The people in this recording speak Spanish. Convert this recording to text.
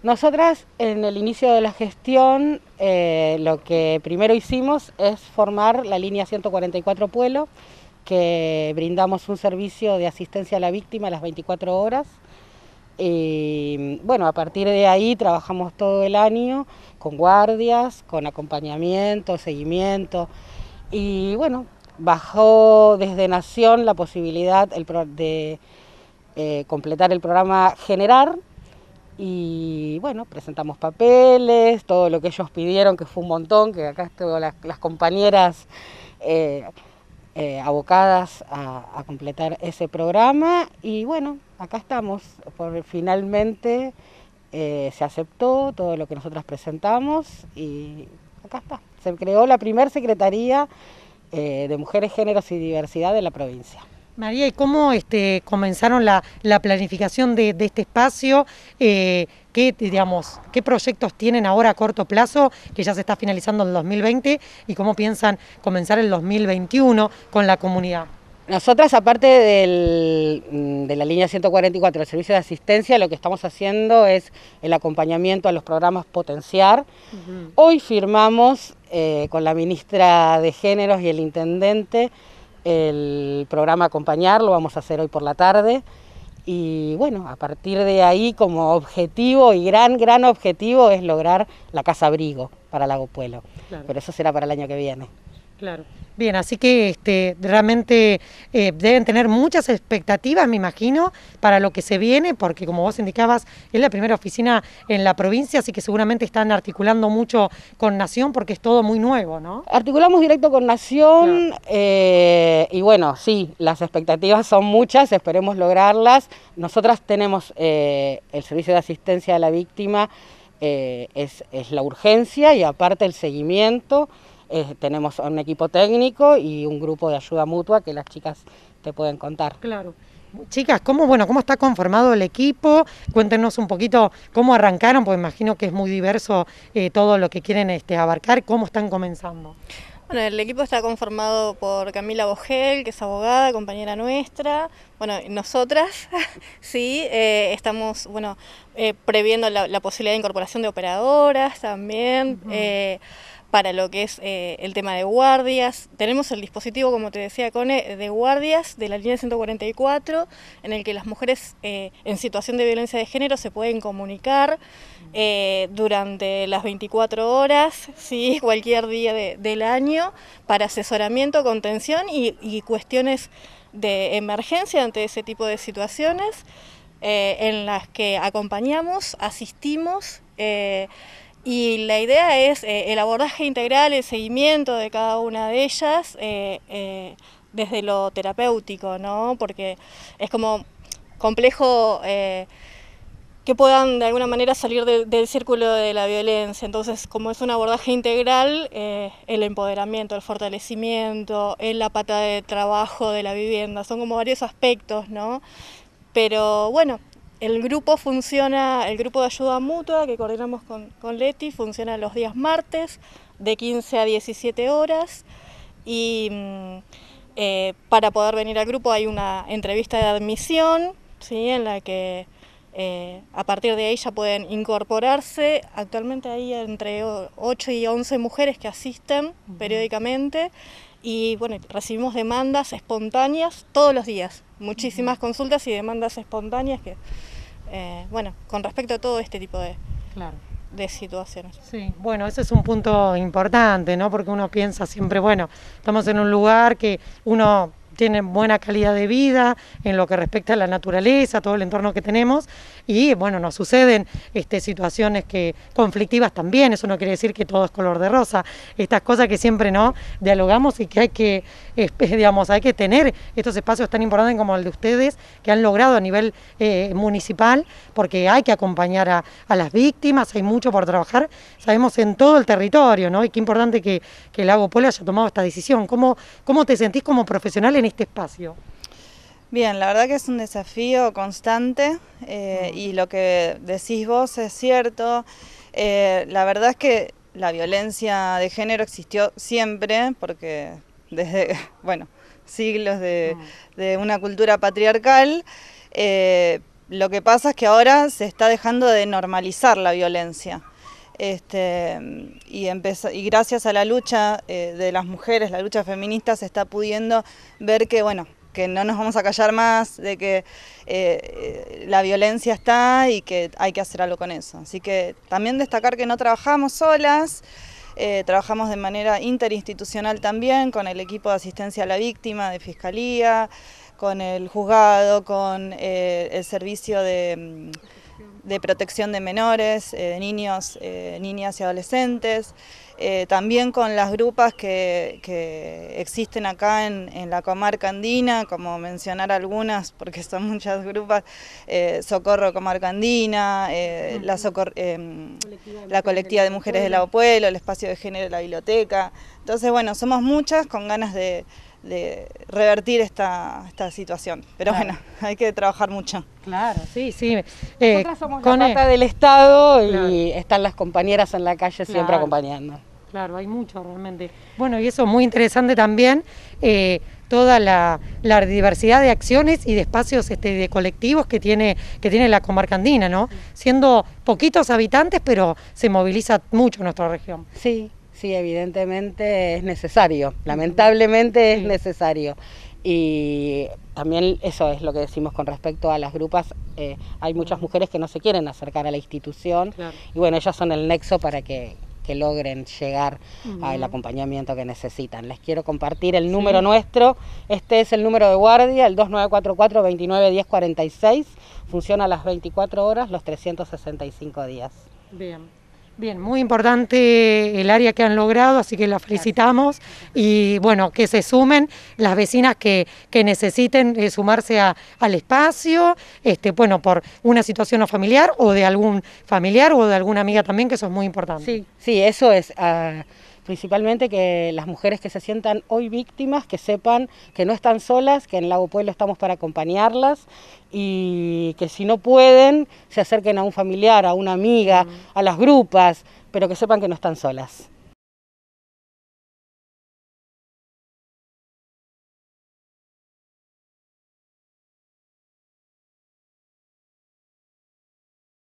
Nosotras en el inicio de la gestión eh, lo que primero hicimos es formar la línea 144 Pueblo, que brindamos un servicio de asistencia a la víctima a las 24 horas. Y bueno, a partir de ahí trabajamos todo el año con guardias, con acompañamiento, seguimiento. Y bueno, bajó desde Nación la posibilidad de eh, completar el programa Generar, y bueno, presentamos papeles, todo lo que ellos pidieron, que fue un montón, que acá estuvo las, compañeras eh, eh, abocadas a, completar ese programa y bueno, acá estamos, por, finalmente eh, se aceptó todo lo que nosotras presentamos y acá está, se creó la primer secretaría de Mujeres, Géneros y Diversidad de la provincia. María, ¿y cómo este, comenzaron la, planificación de, este espacio? Eh, ¿qué, proyectos tienen ahora a corto plazo, que ya se está finalizando en 2020, y cómo piensan comenzar el 2021 con la comunidad? Nosotras, aparte mm, de la línea 144 del servicio de asistencia, lo que estamos haciendo es el acompañamiento a los programas Potenciar. Hoy firmamos eh, con la ministra de Géneros y el intendente el programa Acompañar, lo vamos a hacer hoy por la tarde. Y bueno, a partir de ahí como objetivo y gran, gran objetivo es lograr la casa abrigo para Lago pueblo Pero eso será para el año que viene. Claro. Bien, así que este, realmente eh, deben tener muchas expectativas, me imagino, para lo que se viene, porque como vos indicabas, es la primera oficina en la provincia, así que seguramente están articulando mucho con Nación, porque es todo muy nuevo, ¿no? Articulamos directo con Nación, eh, y bueno, sí, las expectativas son muchas, esperemos lograrlas. Nosotras tenemos eh, el servicio de asistencia a la víctima, es la urgencia y aparte el seguimiento. Eh, tenemos un equipo técnico y un grupo de ayuda mutua que las chicas te pueden contar. Claro. Chicas, ¿cómo, bueno, ¿cómo está conformado el equipo? Cuéntenos un poquito cómo arrancaron, porque imagino que es muy diverso eh, todo lo que quieren este, abarcar. ¿Cómo están comenzando? Bueno, el equipo está conformado por Camila Bogel, que es abogada, compañera nuestra. Bueno, nosotras, sí, eh, estamos, bueno, previendo la, posibilidad de incorporación de operadoras también para lo que es eh, el tema de guardias. Tenemos el dispositivo, como te decía Cone, de guardias de la línea 144, en el que las mujeres eh, en situación de violencia de género se pueden comunicar eh, durante las 24 horas, ¿sí? cualquier día del año, para asesoramiento, contención y, y, cuestiones de emergencia ante ese tipo de situaciones, en las que acompañamos, asistimos y la idea es eh, el abordaje integral, el seguimiento de cada una de ellas eh, eh, desde lo terapéutico, ¿no? Porque es como complejo que puedan de alguna manera salir del círculo de la violencia. Entonces, como es un abordaje integral, el empoderamiento, el fortalecimiento, en la pata de trabajo de la vivienda, son como varios aspectos, ¿no? Pero bueno, el grupo funciona, el grupo de ayuda mutua que coordinamos con, con Leti funciona los días martes de 15 a 17 horas y mm, eh, para poder venir al grupo hay una entrevista de admisión ¿sí? en la que eh, a partir de ahí ya pueden incorporarse. Actualmente hay entre 8 y 11 mujeres que asisten periódicamente y bueno, recibimos demandas espontáneas todos los días, muchísimas consultas y demandas espontáneas que, eh, bueno, con respecto a todo este tipo de, de situaciones. Sí, bueno, ese es un punto importante, ¿no? Porque uno piensa siempre, bueno, estamos en un lugar que uno tienen buena calidad de vida en lo que respecta a la naturaleza, todo el entorno que tenemos y bueno, nos suceden este, situaciones que conflictivas también, eso no quiere decir que todo es color de rosa, estas cosas que siempre no dialogamos y que hay que, digamos, hay que tener estos espacios tan importantes como el de ustedes que han logrado a nivel eh, municipal, porque hay que acompañar a, las víctimas, hay mucho por trabajar, sabemos en todo el territorio, ¿no? Y qué importante que, el Lago Puebla haya tomado esta decisión. ¿Cómo, cómo te sentís como profesional en este espacio? Bien, la verdad que es un desafío constante eh, mm. y lo que decís vos es cierto. Eh, la verdad es que la violencia de género existió siempre porque desde, bueno, siglos mm. de, una cultura patriarcal. Eh, lo que pasa es que ahora se está dejando de normalizar la violencia. Este, y, gracias a la lucha eh, de las mujeres, la lucha feminista, se está pudiendo ver que, bueno, que no nos vamos a callar más, de que eh, eh, la violencia está y que hay que hacer algo con eso. Así que también destacar que no trabajamos solas, trabajamos de manera interinstitucional también con el equipo de asistencia a la víctima de Fiscalía, con el juzgado, con el servicio de mm, de protección de menores, eh, de niños, eh, niñas y adolescentes, eh, también con las grupas que, existen acá en, la comarca andina, como mencionar algunas, porque son muchas grupas, Socorro Comarca Andina, la, socor colectiva la Colectiva de Mujeres del Abuelo, el Espacio de Género de la Biblioteca. Entonces, bueno, somos muchas con ganas de de revertir esta, esta situación. Pero bueno, hay que trabajar mucho. Claro, sí, sí. Eh, somos con la e. del Estado y están las compañeras en la calle siempre acompañando. Claro, hay mucho realmente. Bueno, y eso es muy interesante también, eh, toda la, diversidad de acciones y de espacios este, de colectivos que tiene, que tiene la comarca andina, ¿no? Siendo poquitos habitantes, pero se moviliza mucho nuestra región. Sí, Sí, evidentemente es necesario, lamentablemente es necesario. Y también eso es lo que decimos con respecto a las grupas. hay muchas mujeres que no se quieren acercar a la institución y bueno, ellas son el nexo para que, logren llegar al acompañamiento que necesitan. Les quiero compartir el número nuestro. Este es el número de guardia, el 2944-291046. Funciona las 24 horas, los 365 días. Bien. Bien, muy importante el área que han logrado, así que la felicitamos y bueno, que se sumen las vecinas que, que necesiten eh, sumarse a, al espacio, este, bueno, por una situación familiar o de algún familiar o de alguna amiga también, que eso es muy importante. Sí, eso es. Ah, principalmente que las mujeres que se sientan hoy víctimas, que sepan que no están solas, que en Lago Pueblo estamos para acompañarlas y que si no pueden, se acerquen a un familiar, a una amiga, a las grupas, pero que sepan que no están solas.